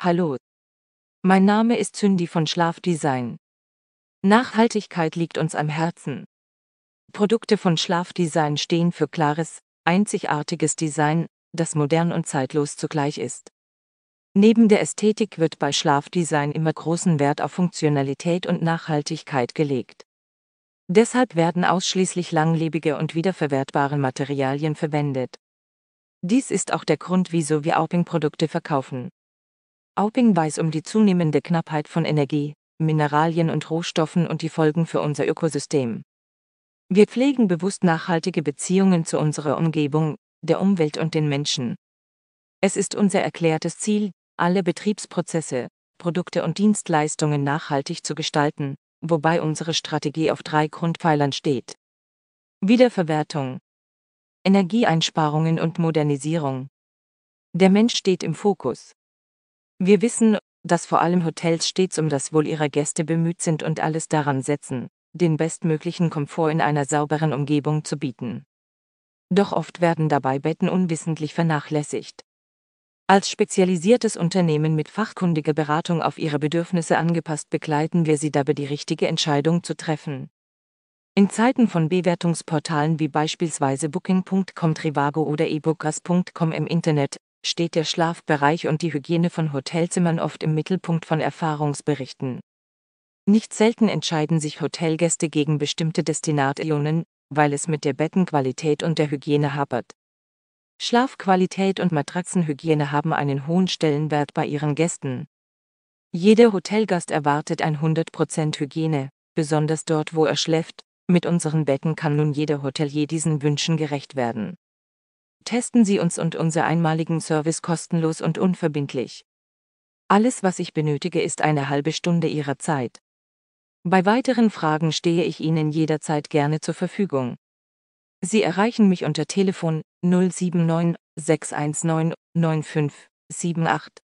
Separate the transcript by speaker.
Speaker 1: Hallo. Mein Name ist Cindy von Schlafdesign. Nachhaltigkeit liegt uns am Herzen. Produkte von Schlafdesign stehen für klares, einzigartiges Design, das modern und zeitlos zugleich ist. Neben der Ästhetik wird bei Schlafdesign immer großen Wert auf Funktionalität und Nachhaltigkeit gelegt. Deshalb werden ausschließlich langlebige und wiederverwertbare Materialien verwendet. Dies ist auch der Grund, wieso wir Auping-Produkte verkaufen. Auping weiß um die zunehmende Knappheit von Energie, Mineralien und Rohstoffen und die Folgen für unser Ökosystem. Wir pflegen bewusst nachhaltige Beziehungen zu unserer Umgebung, der Umwelt und den Menschen. Es ist unser erklärtes Ziel, alle Betriebsprozesse, Produkte und Dienstleistungen nachhaltig zu gestalten, wobei unsere Strategie auf drei Grundpfeilern steht. Wiederverwertung, Energieeinsparungen und Modernisierung. Der Mensch steht im Fokus. Wir wissen, dass vor allem Hotels stets um das Wohl ihrer Gäste bemüht sind und alles daran setzen, den bestmöglichen Komfort in einer sauberen Umgebung zu bieten. Doch oft werden dabei Betten unwissentlich vernachlässigt. Als spezialisiertes Unternehmen mit fachkundiger Beratung auf ihre Bedürfnisse angepasst begleiten wir sie dabei, die richtige Entscheidung zu treffen. In Zeiten von Bewertungsportalen wie beispielsweise Booking.com, Trivago oder ebookers.com im Internet steht der Schlafbereich und die Hygiene von Hotelzimmern oft im Mittelpunkt von Erfahrungsberichten. Nicht selten entscheiden sich Hotelgäste gegen bestimmte Destinationen, weil es mit der Bettenqualität und der Hygiene hapert. Schlafqualität und Matratzenhygiene haben einen hohen Stellenwert bei ihren Gästen. Jeder Hotelgast erwartet 100% Hygiene, besonders dort, wo er schläft, mit unseren Betten kann nun jeder Hotelier diesen Wünschen gerecht werden. Testen Sie uns und unser einmaligen Service kostenlos und unverbindlich. Alles, was ich benötige, ist eine halbe Stunde Ihrer Zeit. Bei weiteren Fragen stehe ich Ihnen jederzeit gerne zur Verfügung. Sie erreichen mich unter Telefon 079 619 9578